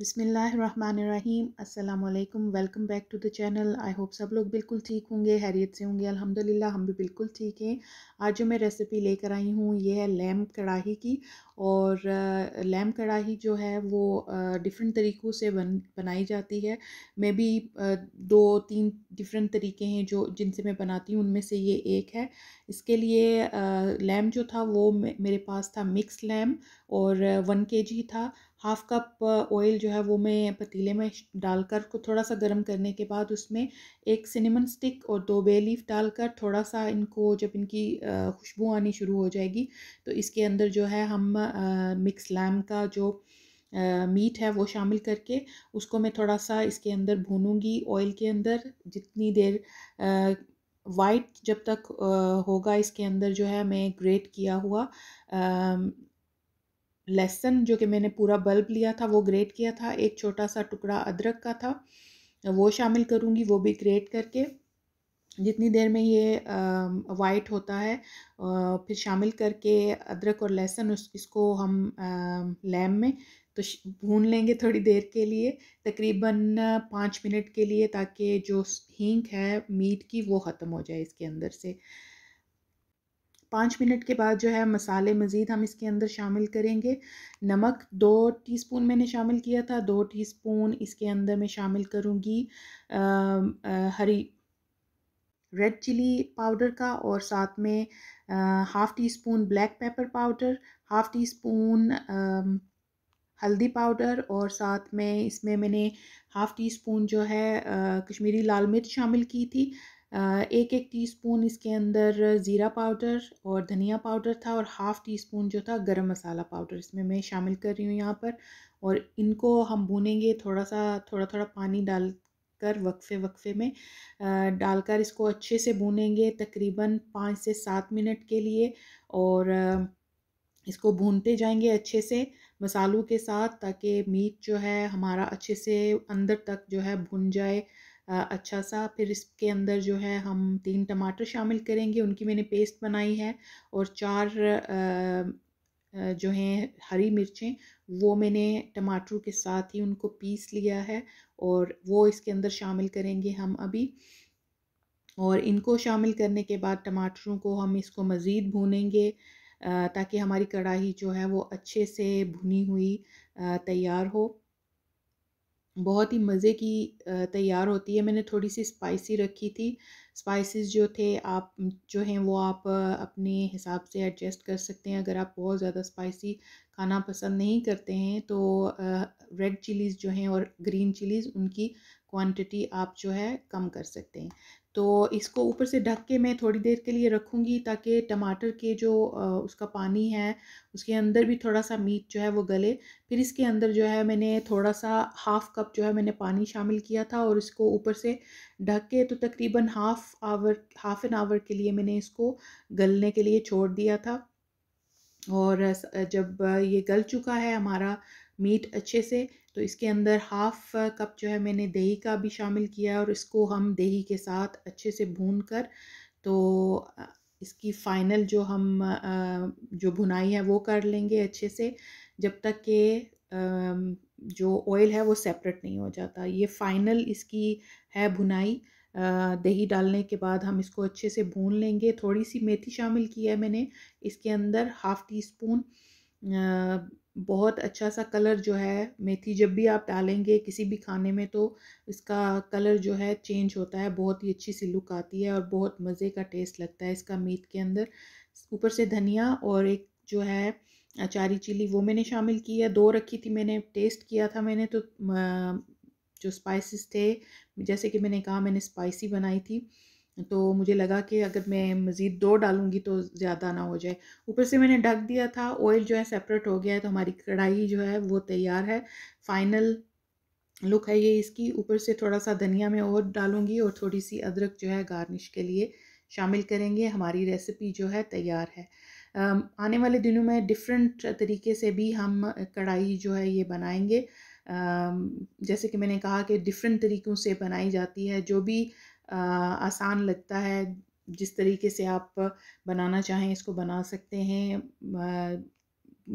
बिसमीम् अल्लाम welcome back to the channel I hope सब लोग बिल्कुल ठीक होंगे हैरियत से होंगे अल्हम्दुलिल्लाह हम भी बिल्कुल ठीक हैं आज जो मैं रेसिपी लेकर आई हूँ ये है लैम कढ़ाही की और लैम कढ़ाही जो है वो डिफरेंट तरीक़ों से बन बनाई जाती है मैं भी दो तीन डिफरेंट तरीके हैं जो जिनसे मैं बनाती हूँ उनमें से ये एक है इसके लिए लैम जो था वो मेरे पास था मिक्स लैम और वन के जी था हाफ़ कप ऑयल जो है वो मैं पतीले में डालकर को थोड़ा सा गर्म करने के बाद उसमें एक सिनेमन स्टिक और दो बे लीफ डालकर थोड़ा सा इनको जब इनकी खुशबू आनी शुरू हो जाएगी तो इसके अंदर जो है हम मिक्स लैम का जो मीट है वो शामिल करके उसको मैं थोड़ा सा इसके अंदर भूनूंगी ऑयल के अंदर जितनी देर वाइट जब तक आ, होगा इसके अंदर जो है मैं ग्रेट किया हुआ आ, लहसन जो कि मैंने पूरा बल्ब लिया था वो ग्रेट किया था एक छोटा सा टुकड़ा अदरक का था वो शामिल करूँगी वो भी ग्रेट करके जितनी देर में ये वाइट होता है आ, फिर शामिल करके अदरक और लहसुन उस इसको हम लैम में तो भून लेंगे थोड़ी देर के लिए तकरीबन पाँच मिनट के लिए ताकि जो हींग है मीट की वो ख़त्म हो जाए इसके अंदर से पाँच मिनट के बाद जो है मसाले मज़ीद हम इसके अंदर शामिल करेंगे नमक दो टीस्पून मैंने शामिल किया था दो टीस्पून इसके अंदर मैं शामिल करूँगी हरी रेड चिली पाउडर का और साथ में half teaspoon black pepper powder half teaspoon हल्दी पाउडर और साथ में इसमें मैंने हाफ़ टी स्पून जो है आ, कश्मीरी लाल मिर्च शामिल की थी एक एक टीस्पून इसके अंदर ज़ीरा पाउडर और धनिया पाउडर था और हाफ़ टी स्पून जो था गरम मसाला पाउडर इसमें मैं शामिल कर रही हूँ यहाँ पर और इनको हम भूनेंगे थोड़ा सा थोड़ा थोड़ा पानी डाल कर वक्फे वक्फे में डालकर इसको अच्छे से भूनेंगे तकरीबन पाँच से सात मिनट के लिए और इसको भूनते जाएंगे अच्छे से मसालों के साथ ताकि मीट जो है हमारा अच्छे से अंदर तक जो है भुन जाए अच्छा सा फिर इसके अंदर जो है हम तीन टमाटर शामिल करेंगे उनकी मैंने पेस्ट बनाई है और चार जो हैं हरी मिर्चें वो मैंने टमाटरों के साथ ही उनको पीस लिया है और वो इसके अंदर शामिल करेंगे हम अभी और इनको शामिल करने के बाद टमाटरों को हम इसको मज़ीद भूनेंगे ताकि हमारी कढ़ाई जो है वो अच्छे से भुनी हुई तैयार हो बहुत ही मज़े की तैयार होती है मैंने थोड़ी सी स्पाइसी रखी थी स्पाइसेस जो थे आप जो हैं वो आप अपने हिसाब से एडजस्ट कर सकते हैं अगर आप बहुत ज़्यादा स्पाइसी खाना पसंद नहीं करते हैं तो रेड चिलीज़ जो हैं और ग्रीन चिलीज़ उनकी क्वांटिटी आप जो है कम कर सकते हैं तो इसको ऊपर से ढक के मैं थोड़ी देर के लिए रखूँगी ताकि टमाटर के जो उसका पानी है उसके अंदर भी थोड़ा सा मीट जो है वो गले फिर इसके अंदर जो है मैंने थोड़ा सा हाफ़ कप जो है मैंने पानी शामिल किया था और इसको ऊपर से ढक के तो तकरीबन half hour half an hour के लिए मैंने इसको गलने के लिए छोड़ दिया था और जब ये गल चुका है हमारा मीट अच्छे से तो इसके अंदर हाफ़ कप जो है मैंने दही का भी शामिल किया है और इसको हम दही के साथ अच्छे से भून कर तो इसकी फ़ाइनल जो हम जो भुनाई है वो कर लेंगे अच्छे से जब तक के जो ऑयल है वो सेपरेट नहीं हो जाता ये फ़ाइनल इसकी है भुनाई दही डालने के बाद हम इसको अच्छे से भून लेंगे थोड़ी सी मेथी शामिल की है मैंने इसके अंदर हाफ़ टी स्पून बहुत अच्छा सा कलर जो है मेथी जब भी आप डालेंगे किसी भी खाने में तो इसका कलर जो है चेंज होता है बहुत ही अच्छी सी लुक आती है और बहुत मज़े का टेस्ट लगता है इसका मीट के अंदर ऊपर से धनिया और एक जो है अचारी चिली वो मैंने शामिल की है दो रखी थी मैंने टेस्ट किया था मैंने तो जो स्पाइसेस थे जैसे कि मैंने कहा मैंने स्पाइसी बनाई थी तो मुझे लगा कि अगर मैं मज़ीद दो डालूँगी तो ज़्यादा ना हो जाए ऊपर से मैंने ढक दिया था ऑयल जो है सेपरेट हो गया है तो हमारी कढ़ाई जो है वो तैयार है फाइनल लुक है ये इसकी ऊपर से थोड़ा सा धनिया में और डालूँगी और थोड़ी सी अदरक जो है गार्निश के लिए शामिल करेंगे हमारी रेसिपी जो है तैयार है आने वाले दिनों में डिफरेंट तरीके से भी हम कढ़ाई जो है ये बनाएंगे जैसे कि मैंने कहा कि डिफरेंट तरीक़ों से बनाई जाती है जो भी आसान लगता है जिस तरीके से आप बनाना चाहें इसको बना सकते हैं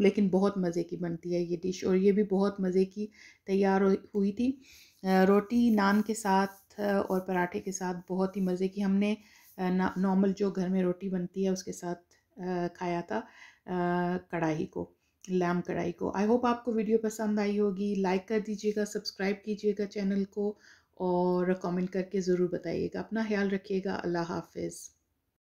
लेकिन बहुत मज़े की बनती है ये डिश और ये भी बहुत मज़े की तैयार हुई थी रोटी नान के साथ और पराठे के साथ बहुत ही मज़े की हमने नॉर्मल जो घर में रोटी बनती है उसके साथ खाया था कढ़ाई को लैम कढ़ाई को आई होप आपको वीडियो पसंद आई होगी लाइक कर दीजिएगा सब्सक्राइब कीजिएगा चैनल को और कमेंट करके ज़रूर बताइएगा अपना ख्याल रखिएगा अल्लाह हाफिज़